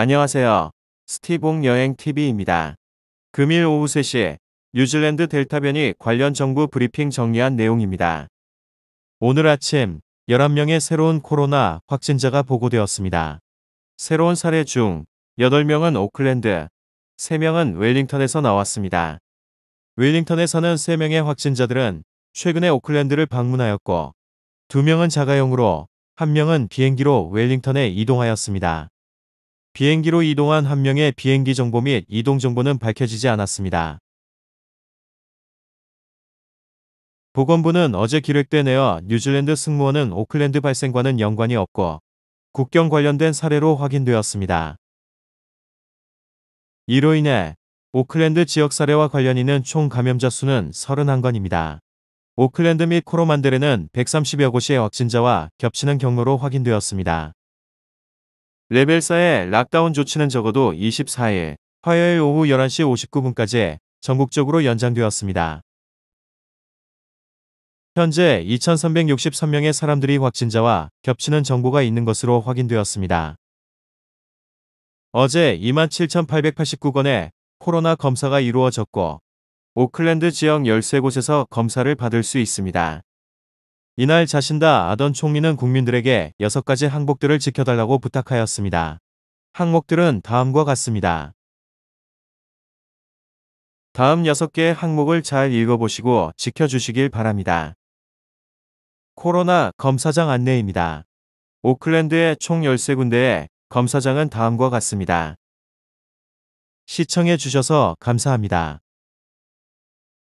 안녕하세요. 스티봉 여행TV입니다. 금일 오후 3시 뉴질랜드 델타 변이 관련 정부 브리핑 정리한 내용입니다. 오늘 아침 11명의 새로운 코로나 확진자가 보고되었습니다. 새로운 사례 중 8명은 오클랜드, 3명은 웰링턴에서 나왔습니다. 웰링턴에 서는 3명의 확진자들은 최근에 오클랜드를 방문하였고 2명은 자가용으로 1명은 비행기로 웰링턴에 이동하였습니다. 비행기로 이동한 한 명의 비행기 정보 및 이동 정보는 밝혀지지 않았습니다. 보건부는 어제 기획된 에어 뉴질랜드 승무원은 오클랜드 발생과는 연관이 없고 국경 관련된 사례로 확인되었습니다. 이로 인해 오클랜드 지역 사례와 관련 있는 총 감염자 수는 31건입니다. 오클랜드 및 코로만델에는 130여 곳의 확진자와 겹치는 경로로 확인되었습니다. 레벨 4의 락다운 조치는 적어도 24일 화요일 오후 11시 59분까지 전국적으로 연장되었습니다. 현재 2,363명의 사람들이 확진자와 겹치는 정보가 있는 것으로 확인되었습니다. 어제 27,889건의 코로나 검사가 이루어졌고 오클랜드 지역 13곳에서 검사를 받을 수 있습니다. 이날 자신다 아던 총리는 국민들에게 6가지 항목들을 지켜달라고 부탁하였습니다. 항목들은 다음과 같습니다. 다음 6개의 항목을 잘 읽어보시고 지켜주시길 바랍니다. 코로나 검사장 안내입니다. 오클랜드의 총1 3군데의 검사장은 다음과 같습니다. 시청해 주셔서 감사합니다.